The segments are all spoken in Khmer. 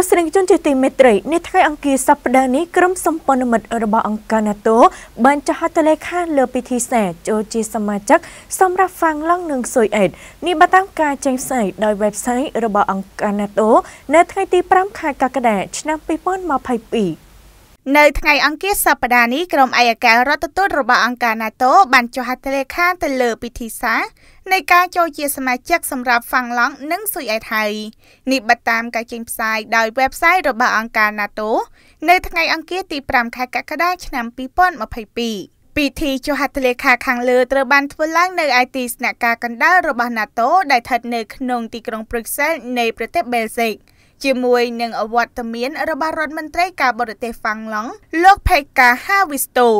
ទស្សនិកជនជាទីមេត្រីនេះថ្ងៃអង្គារសប្តាហ៍នេះក្រុមសម្ព័ន្ធមិត្តរបស់អង្គការ NATO បានចុះហត្ថលេខាលើពិធីសារចូលជាសមាជិកសម្រាប់ហ្វាំងឡង់និងស៊ុយអេតនេះបានតាមការចេញផ្សាយដោយ website របស់អង្គការ NATO នៅថ្ងៃទី5ខែកក្កដាឆ្នាំ2022នៅថ្ងៃអង្គារសប្តាហ៍នេះក្រុមអัยការរដ្ឋទូតរបស់អង្គការ NATO បានចុះហត្ថលេខាទៅលើពិធីសារនៃការចូលជាសមាជិកសម្រាប់ហ្វាំងឡង់និងស៊ុយអែតហើយនេះបតាមការចេញផ្សាយដោយ website របស់អង្គការ NATO នៅថ្ងៃអង្គារទី5ខែកក្កដាឆ្នាំ2022ពិធីចុះហត្ថលេខាខាងលើត្រូវបានធ្វើឡើងនៅឯទីស្នាក់ការកណ្ដាលរបស់ NATO ដែលស្ថិតនៅក្នុងទីក្រុង Brussels នៃប្រទេស Belgium ជាមួយនឹងវត្តមានរបស់រដ្ឋមន្ត្រី ការបរទេសហ្វាំងឡង់លោកផេកាហាវីស្តូ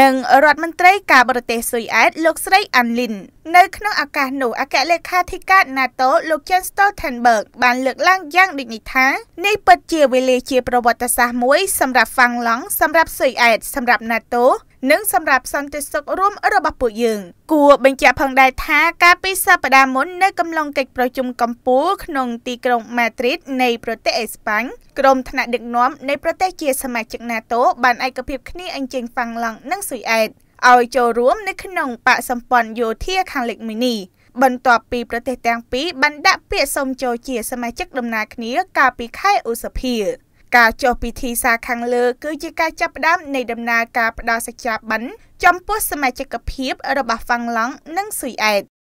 និងរដ្ឋមន្ត្រីការបរទេសស៊ុយអែតលោកស្រីអាន់លីននៅ ក្នុងឱកាសនោះអគ្គលេខាធិការ NATO លោក Jens Stoltenberg បានលើកឡើងយ៉ាងដូចនេះថានេះពិតជាវេលាជា ប្រវត្តិសាស្ត្រមួយ សម្រាប់ហ្វាំងឡង់សម្រាប់ស៊ុយអែតសម្រាប់ NATO និងសម្រាប់សន្តិសុខរួមរបស់ពួកយើងគួរបញ្ជាក់ផងដែរថាកាលពីសប្តាហ៍មុននៅកំឡុងកិច្ចប្រជុំកម្ពុជាក្នុងទីក្រុងម៉ាឌ្រីតនៃប្រទេសអេស្ប៉ាញក្រុមថ្នាក់ដឹកនាំនៃប្រទេសជាសមាជិក NATO បានឯកភាពគ្នាអញ្ជើញហ្វាំងឡង់និងស៊ុយអែតឲ្យចូលរួមនៅក្នុងបកសម្ព័ន្ធយោធាខាងលិចមីនីបន្ទាប់ពីប្រទេសទាំងពីរបានដាក់ពាក្យសុំចូលជាសមាជិកដំណើរគ្នាកាលពីខែឧសភាការចុះពិធីសារខាងលើគឺជាការចាប់ផ្ដើមនៃដំណើរការផ្ដល់សេចក្ដីប័ណ្ណចំពោះសមាជិកភាពរបស់ហ្វាំងឡង់និងស៊ុយអែត